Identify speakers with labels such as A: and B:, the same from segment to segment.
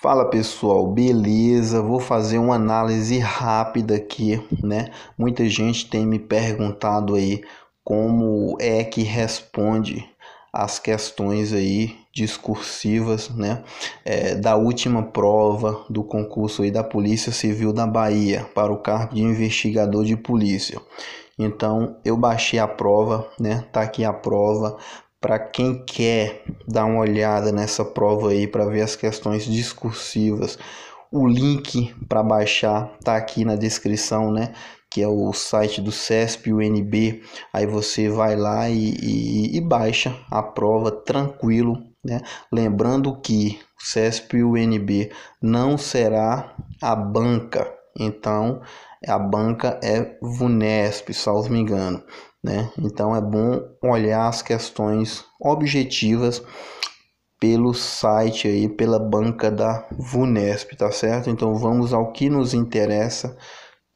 A: Fala pessoal, beleza? Vou fazer uma análise rápida aqui, né? Muita gente tem me perguntado aí como é que responde as questões aí discursivas, né? É, da última prova do concurso aí da Polícia Civil da Bahia para o cargo de investigador de polícia. Então eu baixei a prova, né? Tá aqui a prova para quem quer dar uma olhada nessa prova aí para ver as questões discursivas, o link para baixar tá aqui na descrição, né? Que é o site do CESP UNB. Aí você vai lá e, e, e baixa a prova tranquilo, né? Lembrando que o CESP UNB não será a banca, então a banca é VUNESP, salvo me engano né? Então é bom olhar as questões objetivas pelo site aí, pela banca da Vunesp, tá certo? Então vamos ao que nos interessa,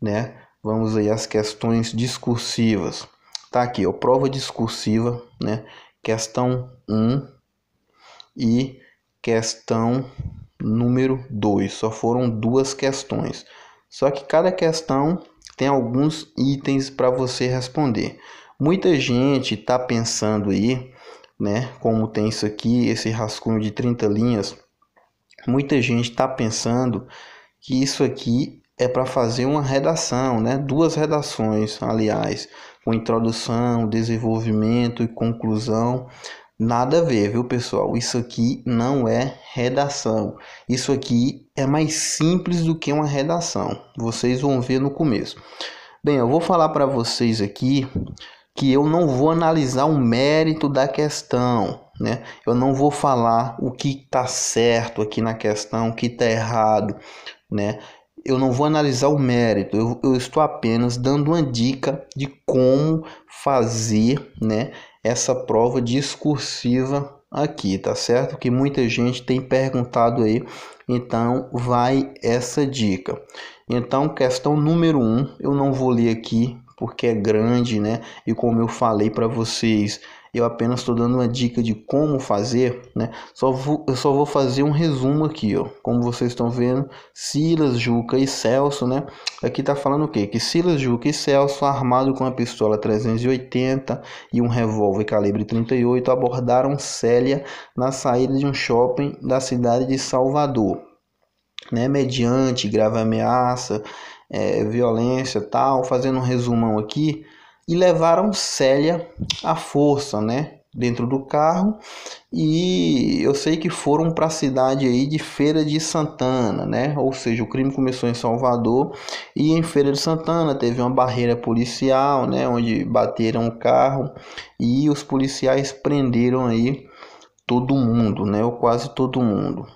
A: né? Vamos aí às questões discursivas. Tá aqui, ó, prova discursiva, né? Questão 1 e questão número 2. Só foram duas questões. Só que cada questão tem alguns itens para você responder. Muita gente está pensando aí, né? Como tem isso aqui, esse rascunho de 30 linhas. Muita gente está pensando que isso aqui é para fazer uma redação, né? Duas redações, aliás, com introdução, desenvolvimento e conclusão. Nada a ver, viu, pessoal? Isso aqui não é redação. Isso aqui é mais simples do que uma redação. Vocês vão ver no começo. Bem, eu vou falar para vocês aqui que eu não vou analisar o mérito da questão, né? Eu não vou falar o que está certo aqui na questão, o que está errado, né? Eu não vou analisar o mérito, eu, eu estou apenas dando uma dica de como fazer né, essa prova discursiva aqui, tá certo? Que muita gente tem perguntado aí, então vai essa dica. Então, questão número um, eu não vou ler aqui porque é grande, né? E como eu falei para vocês, eu apenas estou dando uma dica de como fazer, né? Só vou, eu só vou fazer um resumo aqui, ó. Como vocês estão vendo, Silas, Juca e Celso, né? Aqui tá falando o quê? Que Silas, Juca e Celso, armado com uma pistola 380 e um revólver calibre 38, abordaram Célia na saída de um shopping da cidade de Salvador, né? Mediante grave ameaça, é, violência, tal. Fazendo um resumão aqui e levaram Célia à força, né? Dentro do carro, e eu sei que foram para a cidade aí de Feira de Santana, né? Ou seja, o crime começou em Salvador e em Feira de Santana teve uma barreira policial, né? Onde bateram o carro e os policiais prenderam aí todo mundo, né? Ou quase todo mundo.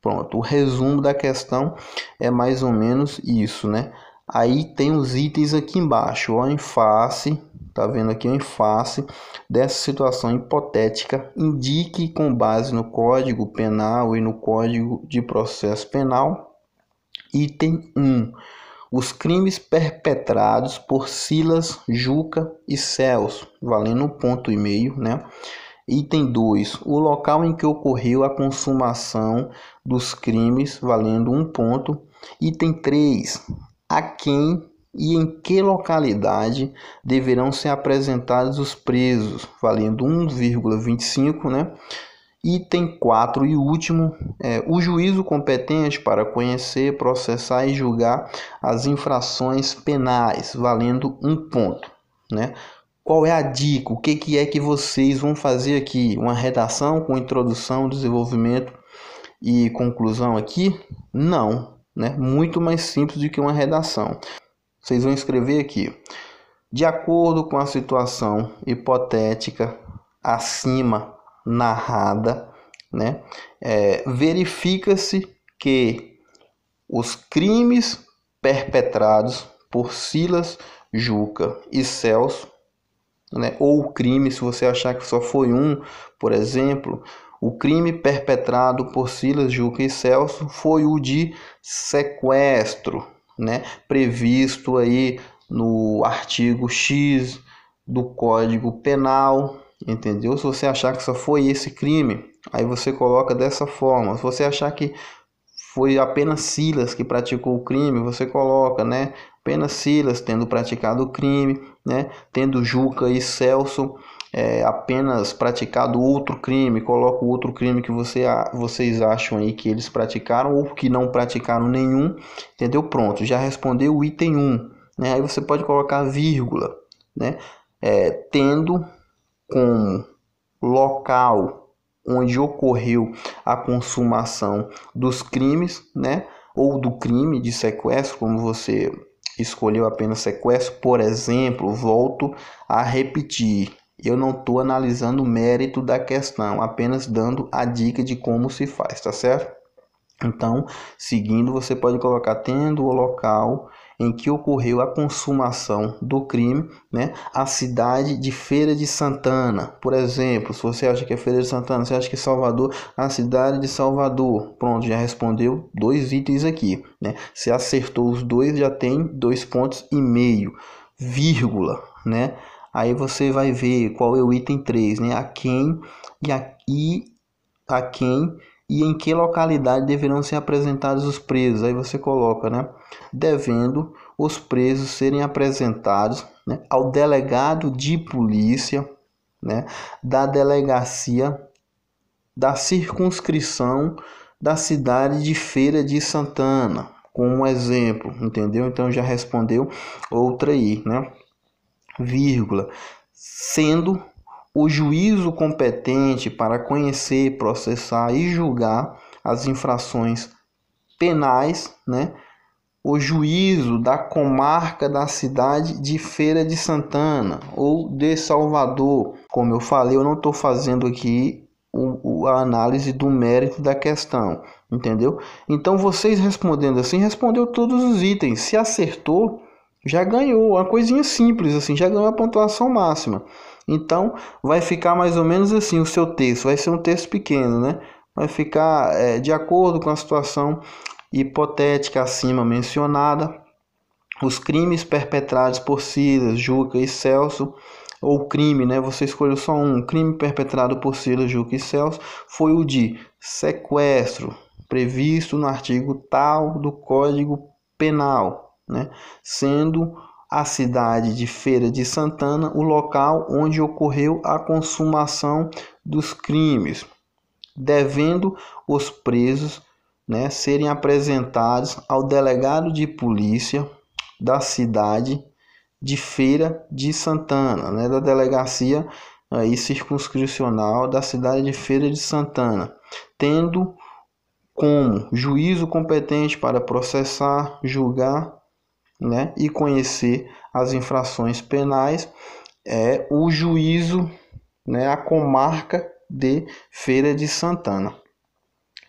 A: Pronto, o resumo da questão é mais ou menos isso, né? Aí tem os itens aqui embaixo, ó, em face, tá vendo aqui em face dessa situação hipotética, indique com base no Código Penal e no Código de Processo Penal, item 1, os crimes perpetrados por Silas, Juca e Celso, valendo um ponto e meio, né? Item 2. O local em que ocorreu a consumação dos crimes, valendo um ponto. Item 3 a quem e em que localidade deverão ser apresentados os presos, valendo 1,25, né? Item 4 e último, é, o juízo competente para conhecer, processar e julgar as infrações penais, valendo um ponto, né? Qual é a dica? O que, que é que vocês vão fazer aqui? Uma redação com introdução, desenvolvimento e conclusão aqui? Não, né? muito mais simples do que uma redação. Vocês vão escrever aqui. De acordo com a situação hipotética acima narrada, né? É, verifica-se que os crimes perpetrados por Silas Juca e Celso, né? ou crime, se você achar que só foi um, por exemplo, o crime perpetrado por Silas, Juca e Celso foi o de sequestro, né? Previsto aí no artigo X do Código Penal, entendeu? Se você achar que só foi esse crime, aí você coloca dessa forma. Se você achar que foi apenas Silas que praticou o crime, você coloca, né? Apenas Silas tendo praticado o crime, né? Tendo Juca e Celso é, apenas praticado outro crime, coloca outro crime que você, vocês acham aí que eles praticaram ou que não praticaram nenhum, entendeu? Pronto, já respondeu o item 1. Né? Aí você pode colocar vírgula, né? É, tendo como local onde ocorreu a consumação dos crimes, né? Ou do crime de sequestro, como você escolheu apenas sequestro, por exemplo, volto a repetir, eu não estou analisando o mérito da questão, apenas dando a dica de como se faz, tá certo? Então, seguindo, você pode colocar tendo o local em que ocorreu a consumação do crime, né? A cidade de Feira de Santana, por exemplo, se você acha que é Feira de Santana, você acha que é Salvador, a cidade de Salvador. Pronto, já respondeu dois itens aqui, né? Se acertou os dois, já tem dois pontos e meio, vírgula, né? Aí você vai ver qual é o item 3, né? A quem e a, e a quem e em que localidade deverão ser apresentados os presos. Aí você coloca, né? Devendo os presos serem apresentados né, ao delegado de polícia, né? Da delegacia da circunscrição da cidade de Feira de Santana, como exemplo, entendeu? Então já respondeu outra aí, né? vírgula, sendo o juízo competente para conhecer, processar e julgar as infrações penais, né? O juízo da comarca da cidade de Feira de Santana ou de Salvador. Como eu falei, eu não estou fazendo aqui o, a análise do mérito da questão, entendeu? Então, vocês respondendo assim, respondeu todos os itens. Se acertou, já ganhou, uma coisinha simples assim, já ganhou a pontuação máxima. Então vai ficar mais ou menos assim o seu texto, vai ser um texto pequeno, né? Vai ficar é, de acordo com a situação hipotética acima mencionada, os crimes perpetrados por Silas, Juca e Celso ou crime, né? Você escolheu só um. crime perpetrado por Silas, Juca e Celso foi o de sequestro, previsto no artigo tal do Código Penal, né? sendo a cidade de Feira de Santana o local onde ocorreu a consumação dos crimes, devendo os presos né, serem apresentados ao delegado de polícia da cidade de Feira de Santana, né, da delegacia aí, circunscricional da cidade de Feira de Santana, tendo como juízo competente para processar, julgar né, e conhecer as infrações penais, é o juízo, né, a comarca de Feira de Santana.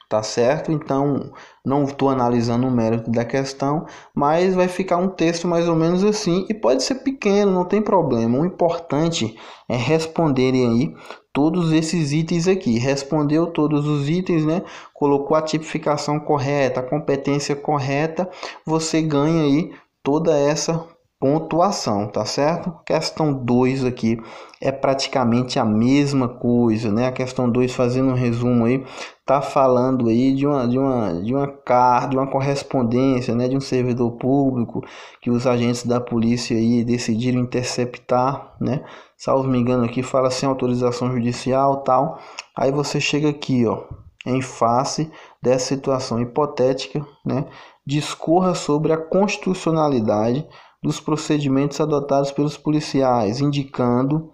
A: Tá certo? Então, não estou analisando o mérito da questão, mas vai ficar um texto mais ou menos assim, e pode ser pequeno, não tem problema. O importante é responderem aí todos esses itens aqui. Respondeu todos os itens, né? Colocou a tipificação correta, a competência correta, você ganha aí toda essa pontuação, tá certo? Questão 2 aqui é praticamente a mesma coisa, né? A questão 2 fazendo um resumo aí, tá falando aí de uma de uma de uma carta, de uma correspondência, né, de um servidor público que os agentes da polícia aí decidiram interceptar, né? Salvo me engano aqui fala sem autorização judicial, tal. Aí você chega aqui, ó, em face dessa situação hipotética, né? discorra sobre a constitucionalidade dos procedimentos adotados pelos policiais, indicando.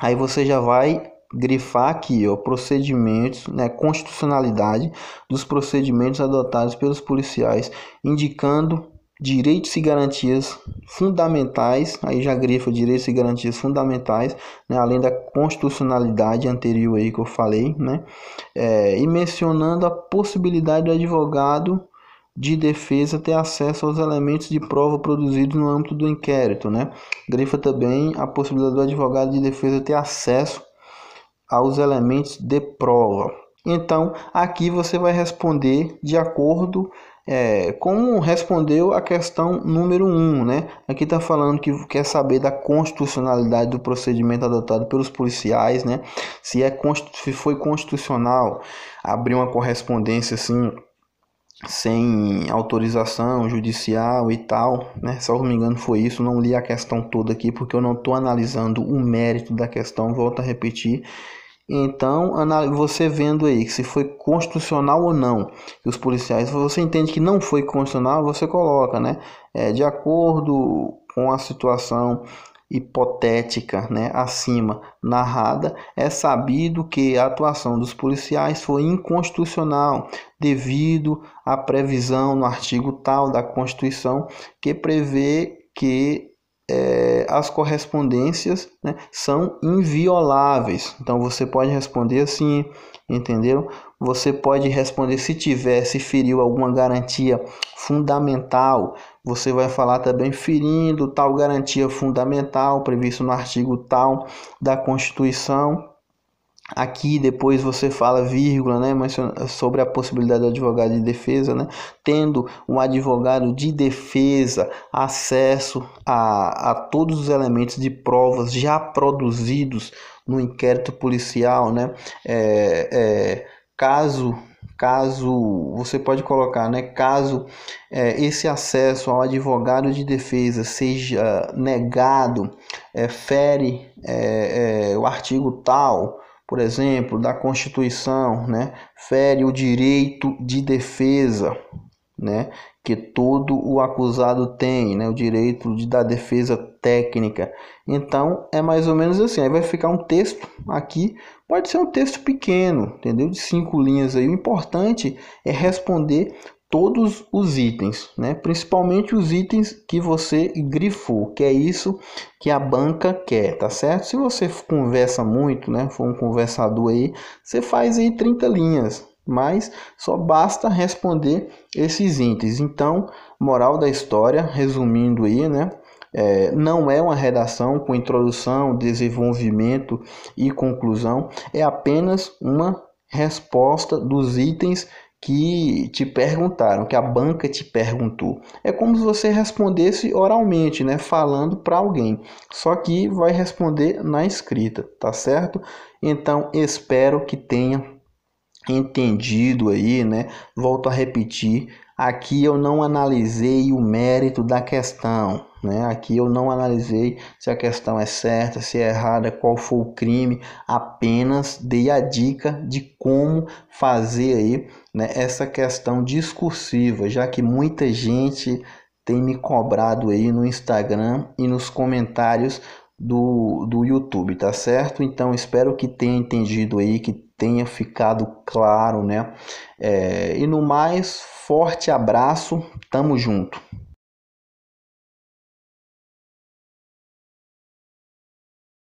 A: Aí você já vai grifar aqui, ó, procedimentos, né, constitucionalidade dos procedimentos adotados pelos policiais, indicando direitos e garantias fundamentais, aí já grifa direitos e garantias fundamentais, né, além da constitucionalidade anterior aí que eu falei, né, é, e mencionando a possibilidade do advogado de defesa ter acesso aos elementos de prova produzidos no âmbito do inquérito. Né? Grifa também a possibilidade do advogado de defesa ter acesso aos elementos de prova. Então, aqui você vai responder de acordo é, como respondeu a questão número 1. Um, né? Aqui está falando que quer saber da constitucionalidade do procedimento adotado pelos policiais, né? se, é, se foi constitucional abrir uma correspondência assim sem autorização judicial e tal, né? Se não me engano foi isso, não li a questão toda aqui porque eu não estou analisando o mérito da questão, volto a repetir. Então, você vendo aí que se foi constitucional ou não, que os policiais, você entende que não foi constitucional, você coloca, né? É, de acordo com a situação hipotética né, acima narrada, é sabido que a atuação dos policiais foi inconstitucional devido à previsão no artigo tal da Constituição que prevê que é, as correspondências né, são invioláveis. Então você pode responder assim, entendeu? Você pode responder se tiver, se feriu alguma garantia fundamental. Você vai falar também ferindo tal garantia fundamental previsto no artigo tal da Constituição. Aqui depois você fala vírgula, né, sobre a possibilidade do advogado de defesa, né, tendo um advogado de defesa acesso a, a todos os elementos de provas já produzidos no inquérito policial, né, é, é caso caso você pode colocar, né? Caso é, esse acesso ao advogado de defesa seja negado, é, fere é, é, o artigo tal, por exemplo, da Constituição, né? Fere o direito de defesa, né? Que todo o acusado tem, né? O direito de, da defesa técnica. Então é mais ou menos assim. Aí vai ficar um texto aqui Pode ser um texto pequeno, entendeu? De cinco linhas aí. O importante é responder todos os itens, né? Principalmente os itens que você grifou, que é isso que a banca quer, tá certo? Se você conversa muito, né, for um conversador aí, você faz aí 30 linhas, mas só basta responder esses itens. Então, moral da história, resumindo aí, né? É, não é uma redação com introdução, desenvolvimento e conclusão, é apenas uma resposta dos itens que te perguntaram, que a banca te perguntou. É como se você respondesse oralmente, né, falando para alguém, só que vai responder na escrita, tá certo? Então, espero que tenha entendido aí, né? Volto a repetir, aqui eu não analisei o mérito da questão. Né? Aqui eu não analisei se a questão é certa, se é errada, qual foi o crime, apenas dei a dica de como fazer aí, né, essa questão discursiva, já que muita gente tem me cobrado aí no Instagram e nos comentários do, do YouTube, tá certo? Então espero que tenha entendido aí, que tenha ficado claro, né? É, e no mais, forte abraço, tamo junto.